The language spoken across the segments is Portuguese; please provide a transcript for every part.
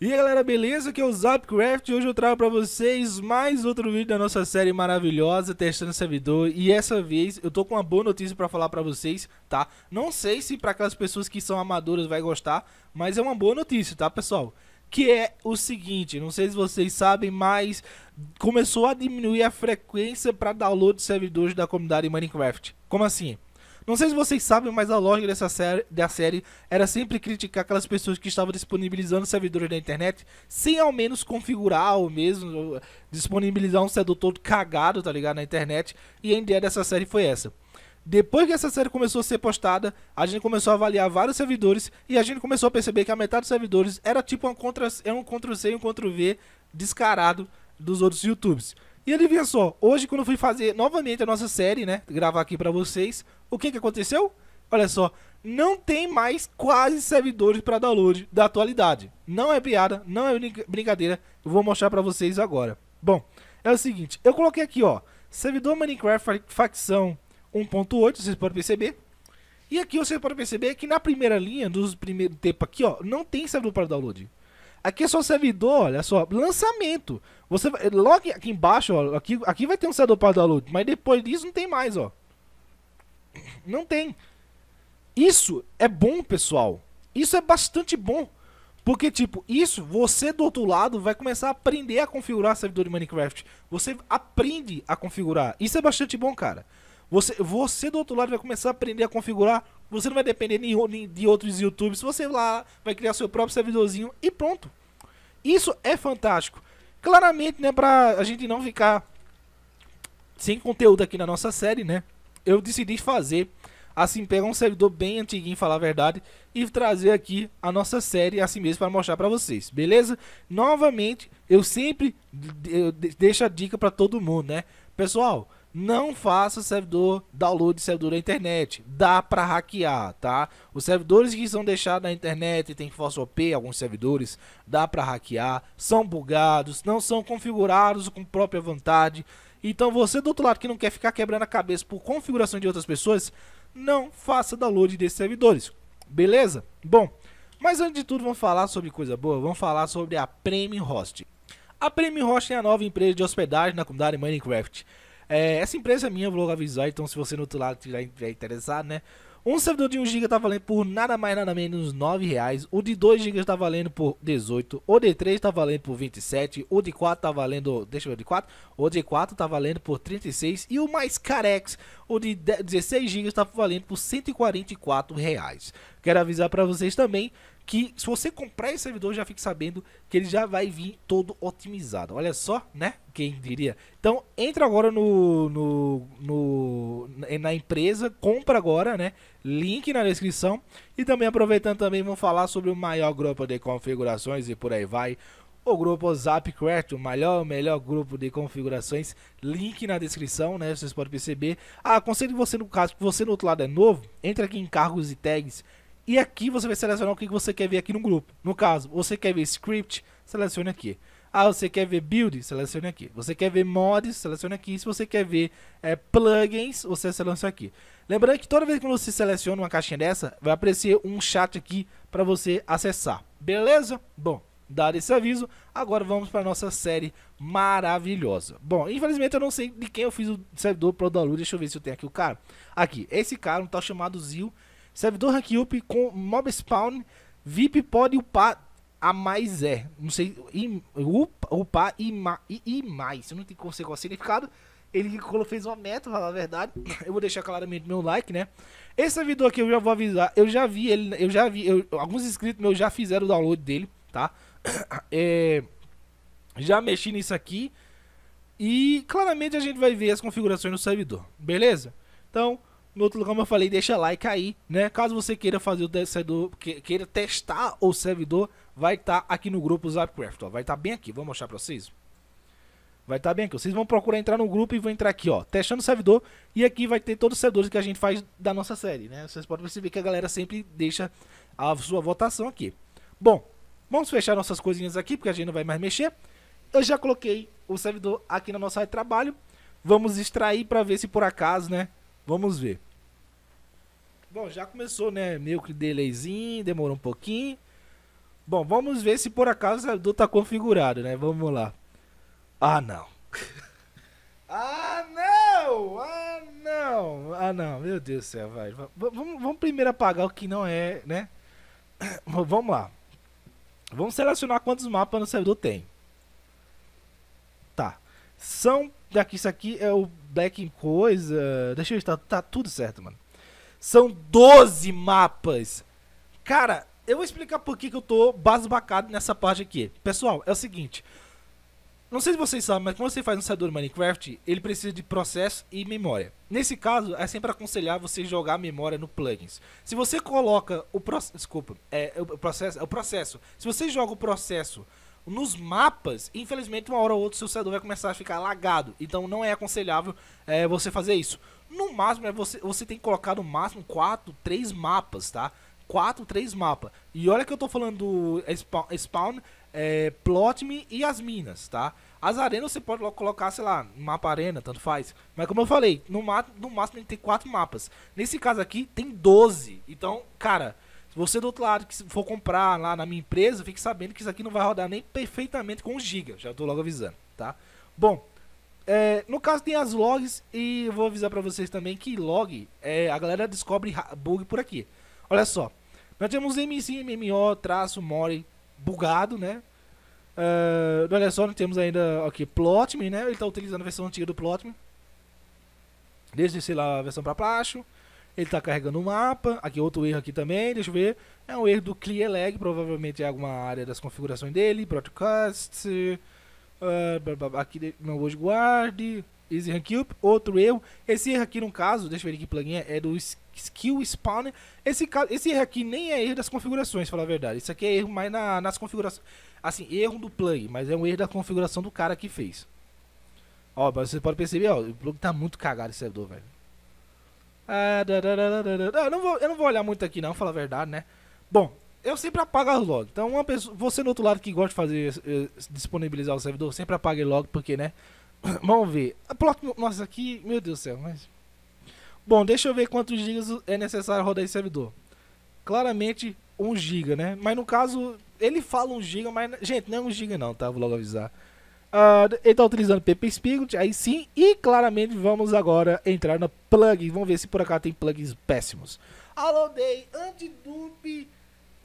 E aí galera, beleza? Aqui é o Zapcraft e hoje eu trago pra vocês mais outro vídeo da nossa série maravilhosa, testando servidor. E essa vez eu tô com uma boa notícia pra falar pra vocês, tá? Não sei se pra aquelas pessoas que são amadoras vai gostar, mas é uma boa notícia, tá pessoal? Que é o seguinte, não sei se vocês sabem, mas começou a diminuir a frequência para download de servidores da comunidade Minecraft. Como assim? Não sei se vocês sabem, mas a lógica dessa série, da série era sempre criticar aquelas pessoas que estavam disponibilizando servidores na internet sem ao menos configurar ou mesmo disponibilizar um servidor todo cagado, tá ligado, na internet. E a ideia dessa série foi essa. Depois que essa série começou a ser postada, a gente começou a avaliar vários servidores e a gente começou a perceber que a metade dos servidores era tipo é um Ctrl-C e um Ctrl-V descarado dos outros YouTubes. E adivinha só, hoje quando eu fui fazer novamente a nossa série, né, gravar aqui para vocês, o que que aconteceu? Olha só, não tem mais quase servidores para download da atualidade. Não é piada, não é brincadeira, eu vou mostrar para vocês agora. Bom, é o seguinte, eu coloquei aqui, ó, servidor Minecraft facção 1.8, vocês podem perceber. E aqui vocês podem perceber que na primeira linha dos primeiros tempo aqui, ó, não tem servidor para download. Aqui é só servidor, olha só, lançamento. Você logo aqui embaixo, ó, aqui, aqui vai ter um servidor para download, mas depois disso não tem mais, ó. Não tem. Isso é bom, pessoal. Isso é bastante bom. Porque, tipo, isso você do outro lado vai começar a aprender a configurar servidor de Minecraft. Você aprende a configurar. Isso é bastante bom, cara. Você, você do outro lado vai começar a aprender a configurar. Você não vai depender de outros YouTubes. Você lá vai criar seu próprio servidorzinho e pronto. Isso é fantástico. Claramente, né, pra a gente não ficar sem conteúdo aqui na nossa série, né? Eu decidi fazer assim, pegar um servidor bem antiguinho, falar a verdade, e trazer aqui a nossa série assim mesmo para mostrar para vocês, beleza? Novamente, eu sempre deixo a dica para todo mundo, né? Pessoal, não faça servidor download de servidor da internet. Dá para hackear, tá? Os servidores que são deixados na internet, tem Force OP, alguns servidores, dá para hackear. São bugados, não são configurados com própria vontade. Então você do outro lado que não quer ficar quebrando a cabeça por configuração de outras pessoas, não faça download desses servidores. Beleza? Bom, mas antes de tudo vamos falar sobre coisa boa, vamos falar sobre a Premium Host. A Premium Host é a nova empresa de hospedagem na comunidade Minecraft. É, essa empresa é minha, vou avisar, então se você no outro lado estiver interessado, né? Um servidor de 1 GB tá valendo por nada mais nada menos R$ reais. O de 2 GB tá valendo por 18. O de 3 tá valendo por 27. O de 4 tá valendo, deixa eu ver, o de 4. O de 4 tá valendo por 36 e o mais carex, o de 16 GB tá valendo por 144 reais. Quero avisar para vocês também que se você comprar esse servidor, já fique sabendo que ele já vai vir todo otimizado. Olha só, né? Quem diria? Então, entra agora no, no, no, na empresa, compra agora, né? Link na descrição. E também, aproveitando também, vamos falar sobre o maior grupo de configurações e por aí vai. O grupo Zapcraft, o maior melhor grupo de configurações, link na descrição, né? Vocês podem perceber. Ah, aconselho você, no caso, que você no outro lado é novo, entra aqui em cargos e tags e aqui você vai selecionar o que você quer ver aqui no grupo. No caso, você quer ver script, selecione aqui. Ah, você quer ver build? Selecione aqui. Você quer ver mods? Selecione aqui. Se você quer ver é, plugins, você seleciona aqui. Lembrando que toda vez que você seleciona uma caixinha dessa, vai aparecer um chat aqui para você acessar. Beleza? Bom, dado esse aviso, agora vamos para nossa série maravilhosa. Bom, infelizmente eu não sei de quem eu fiz o servidor Pro Download. Deixa eu ver se eu tenho aqui o cara. Aqui, esse cara, um tal chamado Zil. Servidor Hackyup com Mob Spawn, VIP pode upar a mais é. Não sei, e, upa, upar e, e, e mais. Eu não sei qual significado. Ele fez uma meta, falar a verdade. Eu vou deixar claramente meu like, né? Esse servidor aqui eu já vou avisar. Eu já vi ele, eu já vi. Eu, alguns inscritos meus já fizeram o download dele, tá? É, já mexi nisso aqui. E claramente a gente vai ver as configurações no servidor, beleza? Então, no outro lugar, como eu falei, deixa like aí, né? Caso você queira fazer o servidor, queira testar o servidor, vai estar tá aqui no grupo Zapcraft, ó. Vai estar tá bem aqui, vou mostrar pra vocês. Vai estar tá bem aqui. Vocês vão procurar entrar no grupo e vão entrar aqui, ó. Testando o servidor. E aqui vai ter todos os servidores que a gente faz da nossa série, né? Vocês podem perceber que a galera sempre deixa a sua votação aqui. Bom, vamos fechar nossas coisinhas aqui, porque a gente não vai mais mexer. Eu já coloquei o servidor aqui na nossa área de trabalho. Vamos extrair para ver se por acaso, né? Vamos ver. Bom, já começou, né? Meio que delayzinho, demorou um pouquinho. Bom, vamos ver se por acaso o servidor tá configurado, né? Vamos lá. Ah, não. ah, não! Ah, não! Ah, não. Meu Deus do céu, vai. vamos, vamos primeiro apagar o que não é, né? vamos lá. Vamos selecionar quantos mapas no servidor tem. Tá. São. Daqui, isso aqui é o Black Coisa. Deixa eu estar. Tá, tá tudo certo, mano. São 12 mapas. Cara, eu vou explicar por que, que eu tô basbacado nessa parte aqui. Pessoal, é o seguinte. Não sei se vocês sabem, mas quando você faz um servidor Minecraft, ele precisa de processo e memória. Nesse caso, é sempre aconselhar você jogar a memória no plugins. Se você coloca o processo, desculpa, é o processo, é o processo. Se você joga o processo nos mapas, infelizmente, uma hora ou outra, seu servidor vai começar a ficar lagado. Então, não é aconselhável é, você fazer isso. No máximo, é você, você tem que colocar no máximo 4, 3 mapas, tá? 4, 3 mapas. E olha que eu tô falando do Spawn, spawn é, Plotme e as minas, tá? As arenas você pode colocar, sei lá, mapa arena, tanto faz. Mas como eu falei, no, ma no máximo ele tem 4 mapas. Nesse caso aqui, tem 12. Então, cara... Você do outro lado, que for comprar lá na minha empresa, fique sabendo que isso aqui não vai rodar nem perfeitamente com 1 GB. Já estou logo avisando, tá? Bom, é, no caso tem as logs e eu vou avisar para vocês também que log, é, a galera descobre bug por aqui. Olha só, nós temos MC, traço, more, bugado, né? Uh, olha só, nós temos ainda aqui Plotme, né? Ele está utilizando a versão antiga do Plotme. Desde, sei lá, a versão para baixo. Ele tá carregando o mapa. Aqui outro erro aqui também, deixa eu ver. É um erro do lag provavelmente é alguma área das configurações dele. Broadcast. Uh, aqui não hoje guarde. Easy Rank Up, outro erro. Esse erro aqui, no caso, deixa eu ver aqui que plugin é, é do Skill Spawner. Esse, esse erro aqui nem é erro das configurações, falar a verdade. Isso aqui é erro mais na, nas configurações. Assim, erro do plugin, mas é um erro da configuração do cara que fez. Ó, você pode perceber, ó, o plugin tá muito cagado esse servidor, velho. Ah, eu não, vou, eu não vou olhar muito aqui não, falar a verdade, né? Bom, eu sempre apago as logs. Então, uma pessoa, você do outro lado que gosta de fazer eh, disponibilizar o servidor, sempre apague log, porque, né? Vamos ver. nossa, aqui, meu Deus do céu, mas Bom, deixa eu ver quantos gigas é necessário rodar esse servidor. Claramente 1 giga, né? Mas no caso, ele fala 1 giga, mas gente, não é 1 giga não, tá? Vou logo avisar. Uh, ele está utilizando PP Spigot, aí sim. E claramente vamos agora entrar na plug. Vamos ver se por acaso tem plugs péssimos. Alloday, antidupe.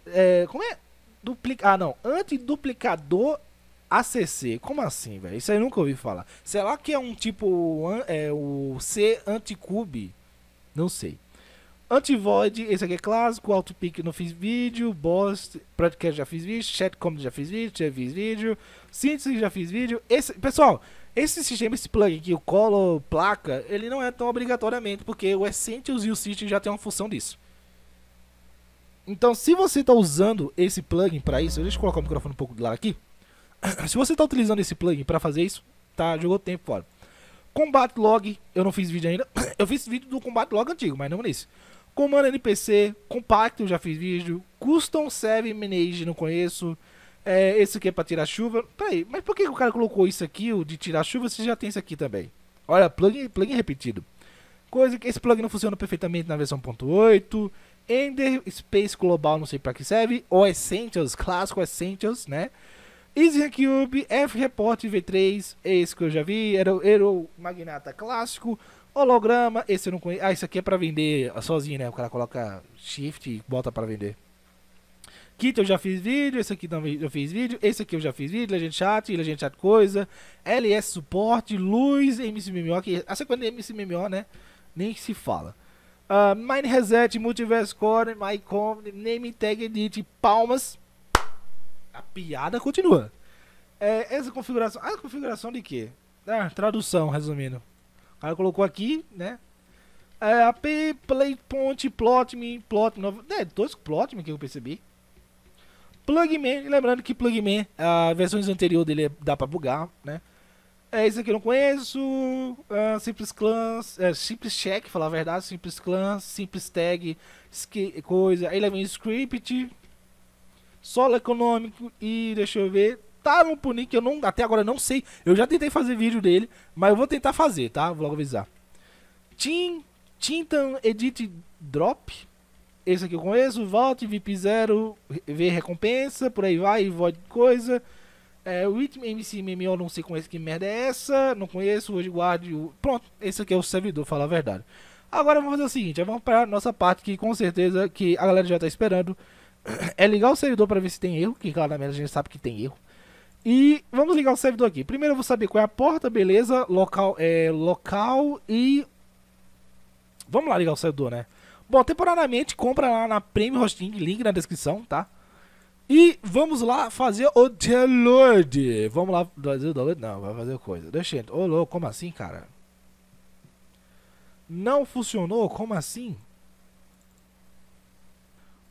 É, como é? Duplica, ah, não. duplicador ACC. Como assim, velho? Isso aí nunca ouvi falar. Será que é um tipo. É o C cube Não sei. Antivoid, esse aqui é clássico, Alto Pique não fiz vídeo, Boss, Podcast já fiz vídeo, Chat Comedy já fiz vídeo, já fiz vídeo, Síntese já fiz vídeo. Esse, pessoal, esse sistema, esse plug aqui, o colo, placa, ele não é tão obrigatoriamente, porque o Essentials e o System já tem uma função disso. Então, se você está usando esse plugin para isso, deixa eu colocar o microfone um pouco do lado aqui. se você está utilizando esse plugin para fazer isso, tá, jogou tempo fora. Combat Log, eu não fiz vídeo ainda. eu fiz vídeo do Combat Log antigo, mas não nesse. Comando NPC, compacto, já fiz vídeo. Custom Serve Manage, não conheço. É, esse aqui é pra tirar chuva. Peraí, mas por que o cara colocou isso aqui, o de tirar chuva, se já tem isso aqui também? Olha, plugin, plugin repetido. Coisa que esse plugin não funciona perfeitamente na versão 1.8. Ender Space Global, não sei para que serve. Ou Essentials, clássico Essentials, né? Easy Cube, F Report V3, é esse que eu já vi. Era o Magnata clássico. Holograma, esse eu não conheço. Ah, isso aqui é pra vender ah, sozinho, né? O cara coloca shift e bota pra vender. Kit eu já fiz vídeo, esse aqui também eu fiz vídeo, esse aqui eu já fiz vídeo, Legend Chat, Legend Chat Coisa, LS Suporte, Luz, MCMMO, que a sequência de MCMMO, né, nem se fala. Uh, ah, Mine Reset, Multiverse Core, MyCom, Name Tag Edit, Palmas. A piada continua. É, essa configuração, a configuração de quê? Ah, tradução, resumindo. Aí colocou aqui, né? É, AP, Play, Point, Plotme, Plotme, é, dois Plotme que eu percebi. Plugman, lembrando que Plugman, a versões anteriores dele é, dá pra bugar, né? É, isso aqui eu não conheço. Uh, simples Clans, é, Simples Check, falar a verdade. Simples Clans, Simples Tag, coisa. Aí ele vem Script, Solo Econômico e deixa eu ver voltaram pro Nick. Eu não, até agora não sei. Eu já tentei fazer vídeo dele, mas eu vou tentar fazer, tá? Vou logo avisar. Tim, Tintan Edit Drop. Esse aqui eu conheço. Vault VIP 0, V recompensa, por aí vai, Void coisa. É, Rhythm MC MMO, não sei conheço que merda é essa. Não conheço, hoje guarde o... Pronto, esse aqui é o servidor, falar a verdade. Agora vamos fazer o seguinte, vamos para nossa parte que com certeza que a galera já está esperando. É ligar o servidor para ver se tem erro, que claramente a gente sabe que tem erro. E vamos ligar o servidor aqui. Primeiro eu vou saber qual é a porta, beleza, local, é, local e... Vamos lá ligar o servidor, né? Bom, temporariamente compra lá na Premium Hosting, link na descrição, tá? E vamos lá fazer o download. Vamos lá fazer o download? Não, vai fazer coisa. Deixa eu... Ô, louco, como assim, cara? Não funcionou? Como assim?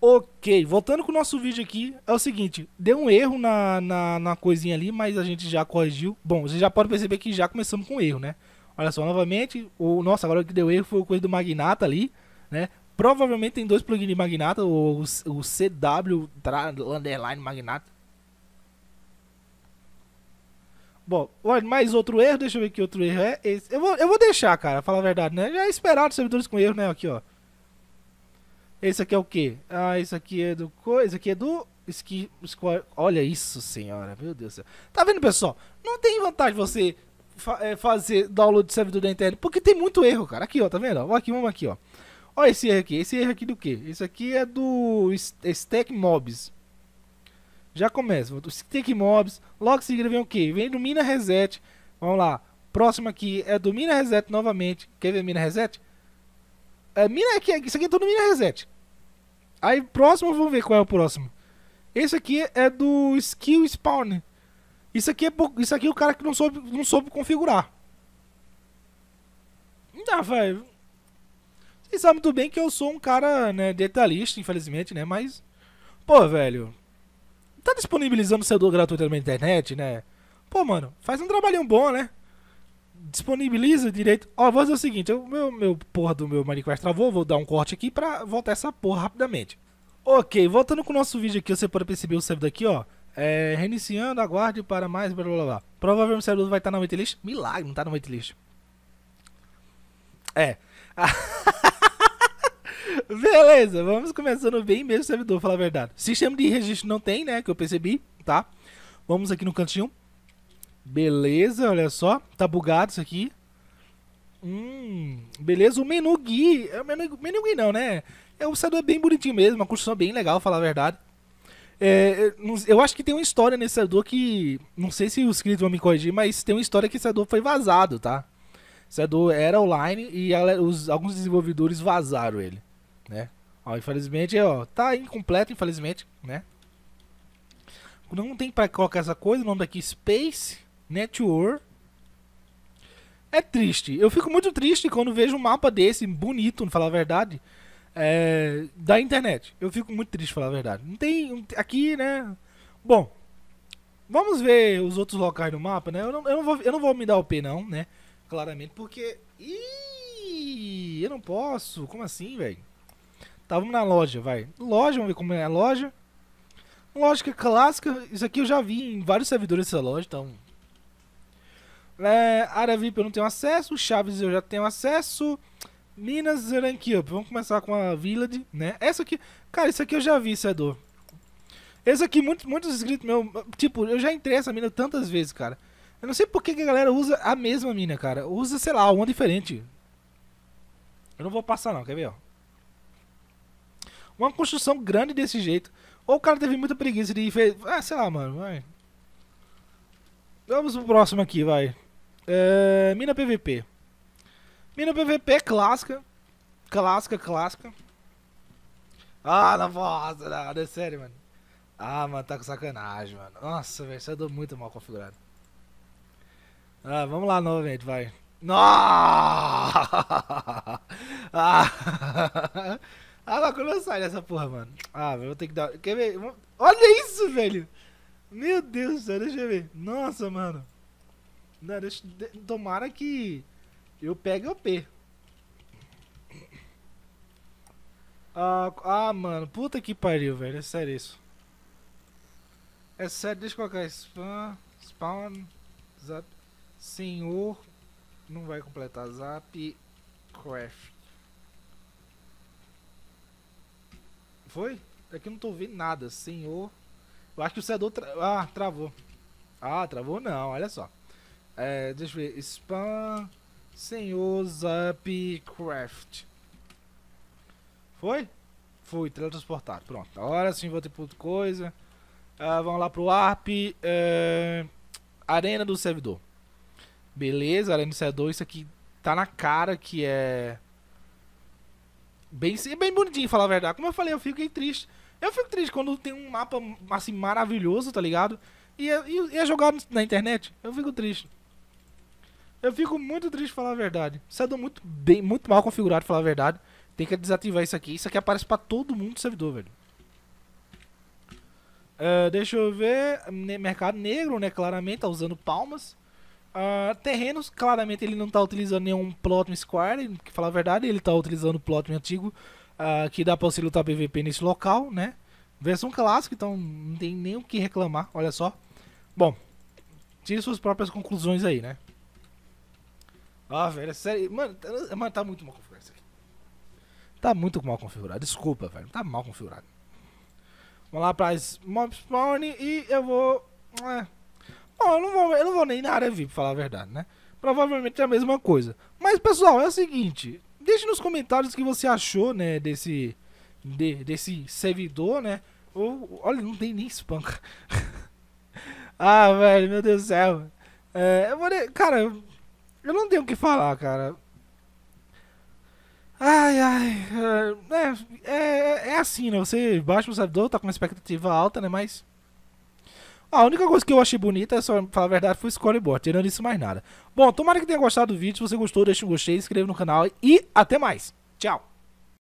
Ok, voltando com o nosso vídeo aqui, é o seguinte, deu um erro na, na, na coisinha ali, mas a gente já corrigiu. Bom, você já pode perceber que já começamos com erro, né? Olha só, novamente, o nossa, agora que deu erro foi o coisa do Magnata ali, né? Provavelmente tem dois plugins de Magnata, o, o CW Underline Magnata. Bom, olha, mais outro erro, deixa eu ver que outro erro é esse. Eu vou, eu vou deixar, cara, falar a verdade, né? Já é os servidores com erro, né? Aqui, ó. Esse aqui é o quê? Ah, isso aqui é do coisa, aqui é do esqui, Square. Olha isso, senhora. Meu Deus do céu. Tá vendo, pessoal? Não tem vantagem você fa é, fazer download de servidor da internet, porque tem muito erro, cara. Aqui, ó, tá vendo? Vamos aqui, vamos aqui, ó. Olha esse erro aqui. Esse erro aqui do quê? Isso aqui é do Stack Mobs. Já começa. O Stack Mobs. Logo seguida vem o quê? Vem do Mina Reset. Vamos lá. Próximo aqui é do Mina Reset novamente. Quer ver Mina Reset? É, Mina, aqui, é é, isso aqui é tudo Mina Reset. Aí, próximo, vamos ver qual é o próximo. Esse aqui é do Skill Spawn. Isso aqui é, isso aqui é o cara que não soube, não soube configurar. Dá, velho. Vocês sabem muito bem que eu sou um cara, né, detalhista, infelizmente, né, mas... Pô, velho. Tá disponibilizando servidor gratuito na internet, né? Pô, mano, faz um trabalhinho bom, né? disponibiliza o direito. Ó, vou fazer o seguinte: o meu, meu porra do meu Minecraft travou, vou dar um corte aqui pra voltar essa porra rapidamente. Ok, voltando com o nosso vídeo aqui, você pode perceber o servidor aqui, ó. É, reiniciando, aguarde para mais blá blá blá. Provavelmente o servidor vai estar na waitlist. Milagre, não tá na waitlist. É. Beleza, vamos começando bem mesmo servidor, falar a verdade. Sistema de registro não tem, né, que eu percebi, tá? Vamos aqui no cantinho. Beleza, olha só. Tá bugado isso aqui. Hum, beleza. O menu Gui. É o menu, menu Gui não, né? É um servidor é bem bonitinho mesmo. Uma construção bem legal, falar a verdade. É, é eu acho que tem uma história nesse servidor que. Não sei se os inscritos vão me corrigir, mas tem uma história que esse servidor foi vazado, tá? Esse servidor era online e os, alguns desenvolvedores vazaram ele, né? Ó, infelizmente, ó, tá incompleto, infelizmente, né? Não tem pra colocar essa coisa, o nome daqui é Space. Network. É triste. Eu fico muito triste quando vejo um mapa desse, bonito, não falar a verdade, é, da internet. Eu fico muito triste, falar a verdade. Não tem. Aqui, né? Bom. Vamos ver os outros locais do mapa, né? Eu não, eu não, vou, eu não vou me dar o P, não, né? Claramente, porque. Ih, eu não posso. Como assim, velho? Tá, vamos na loja, vai. Loja, vamos ver como é a loja. Lógica é clássica, isso aqui eu já vi em vários servidores dessa loja, então é, área VIP eu não tenho acesso, Chaves eu já tenho acesso. Minas Rank Vamos começar com a Village, né? Essa aqui, cara, isso aqui eu já vi, Cedor. É Esse aqui, muitos, muitos inscritos meu, tipo, eu já entrei essa mina tantas vezes, cara. Eu não sei por que, a galera usa a mesma mina, cara. Usa, sei lá, uma diferente. Eu não vou passar não, quer ver, ó. Uma construção grande desse jeito. Ou o cara teve muita preguiça de... Fez... Ah, sei lá, mano, vai. Vamos pro próximo aqui, vai. É, mina PVP. Mina PVP é clássica. Clássica, clássica. Ah, não posso, né? não, é sério, mano. Ah, mano, tá com sacanagem, mano. Nossa, velho, isso é muito mal configurado. Ah, vamos lá novamente, vai. Não! Ah, lá, como eu saio dessa porra, mano? Ah, eu vou ter que dar... Quer ver? Olha isso, velho! Meu Deus do céu, deixa eu ver. Nossa, mano. Não, deixa, tomara que eu pegue o P. Ah, ah, mano, puta que pariu, velho. É sério isso. É sério, deixa eu colocar spam, spawn, zap, senhor, não vai completar zap, craft. Foi? Aqui é não tô ouvindo nada, senhor. Eu acho que o servidor, é tra ah, travou. Ah, travou não, olha só. É, deixa eu ver. Spam senhor Zapcraft. Foi? Fui, teletransportado. Pronto. Agora sim vou ter outra coisa. Ah, vamos lá pro ARP. É, arena do servidor. Beleza, Arena do servidor. Isso aqui tá na cara que é. Bem, bem bonitinho, falar a verdade. Como eu falei, eu fiquei triste. Eu fico triste quando tem um mapa assim maravilhoso, tá ligado? E é, e é jogado na internet. Eu fico triste. Eu fico muito triste de falar a verdade. Servidor muito bem, muito mal configurado, falar a verdade. Tem que desativar isso aqui. Isso aqui aparece pra todo mundo do servidor, velho. Uh, deixa eu ver. Mercado negro, né? Claramente tá usando palmas. Uh, terrenos, claramente ele não tá utilizando nenhum plot Square. Que falar a verdade, ele tá utilizando o Plotman antigo. Uh, que dá pra você lutar PVP nesse local, né? Versão clássica, então não tem nem o que reclamar. Olha só. Bom, tire suas próprias conclusões aí, né? Ah, velho, é sério. Mano, tá, mano, tá muito mal configurado isso aqui. Tá muito mal configurado. Desculpa, velho. Tá mal configurado. Vamos lá pra Mob Spawn e eu vou. É. Bom, eu não vou, eu não vou nem na área VIP, falar a verdade, né? Provavelmente é a mesma coisa. Mas, pessoal, é o seguinte. Deixe nos comentários o que você achou, né, desse. De, desse servidor, né? Ou, olha, não tem nem espanca. ah, velho, meu Deus do céu. É, eu vou. Cara, eu não tenho o que falar, cara. Ai, ai. É, é, é, é assim, né? Você baixa o servidor, tá com uma expectativa alta, né? Mas. A única coisa que eu achei bonita, só falar a verdade, foi o scoreboard. Tirando isso, mais nada. Bom, tomara que tenha gostado do vídeo. Se você gostou, deixa um gostei, inscreva no canal e até mais. Tchau.